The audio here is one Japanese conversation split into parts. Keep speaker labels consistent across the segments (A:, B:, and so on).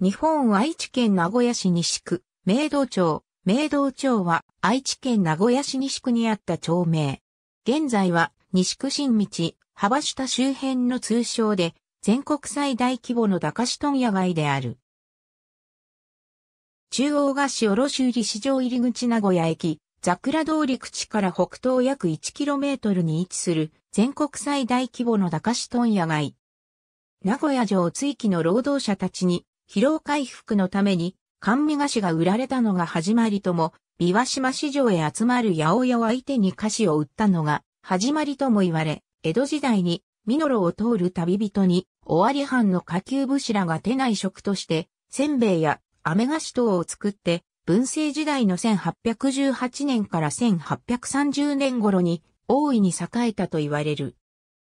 A: 日本愛知県名古屋市西区、明道町。明道町は愛知県名古屋市西区にあった町名。現在は西区新道、幅下周辺の通称で全国最大規模の駄菓子問屋街である。中央菓子卸売市場入口名古屋駅、桜通り口から北東約 1km に位置する全国最大規模の駄菓子問屋街。名古屋城追記の労働者たちに疲労回復のために、甘味菓子が売られたのが始まりとも、琵琶島市場へ集まる八百屋を相手に菓子を売ったのが始まりとも言われ、江戸時代にミノロを通る旅人に、尾張藩の下級武士らが手内職として、せんべいや飴菓子等を作って、文政時代の1818年から1830年頃に大いに栄えたと言われる。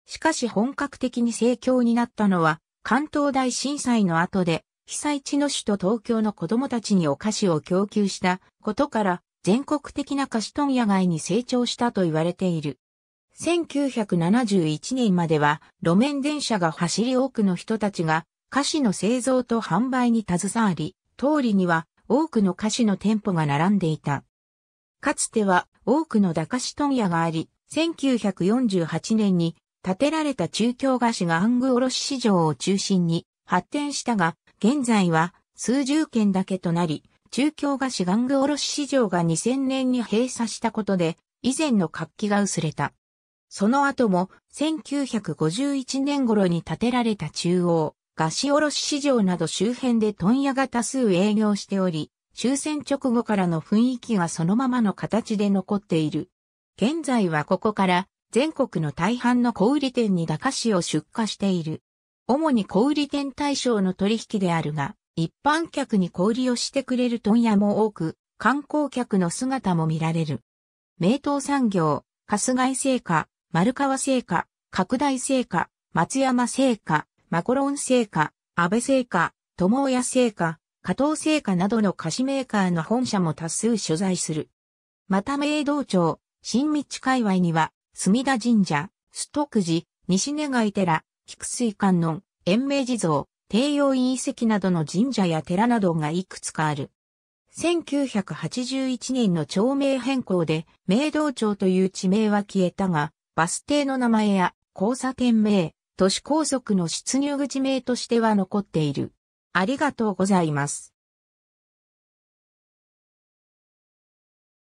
A: しかし本格的に盛況になったのは関東大震災の後で被災地の首都東京の子供たちにお菓子を供給したことから全国的な菓子問屋街に成長したと言われている。1971年までは路面電車が走り多くの人たちが菓子の製造と販売に携わり、通りには多くの菓子の店舗が並んでいた。かつては多くの駄菓子問屋があり、1948年に建てられた中京菓子が暗具卸市場を中心に発展したが、現在は数十件だけとなり、中京菓子玩具卸市場が2000年に閉鎖したことで、以前の活気が薄れた。その後も、1951年頃に建てられた中央、菓子卸市場など周辺で問屋が多数営業しており、終戦直後からの雰囲気がそのままの形で残っている。現在はここから全国の大半の小売店に駄菓子を出荷している。主に小売店対象の取引であるが、一般客に小売りをしてくれる問屋も多く、観光客の姿も見られる。名東産業、春日井製菓、丸川製菓、拡大製菓、松山製菓、マコロン製菓、安倍製菓、友親製菓、加藤製菓などの菓子メーカーの本社も多数所在する。また名道町、新道界隈には、墨田神社、ト徳寺、西根貝寺、菊水観音、延命地蔵、帝王院遺跡などの神社や寺などがいくつかある。1981年の町名変更で、明道町という地名は消えたが、バス停の名前や交差点名、都市高速の出入口名としては残っている。ありがとうございます。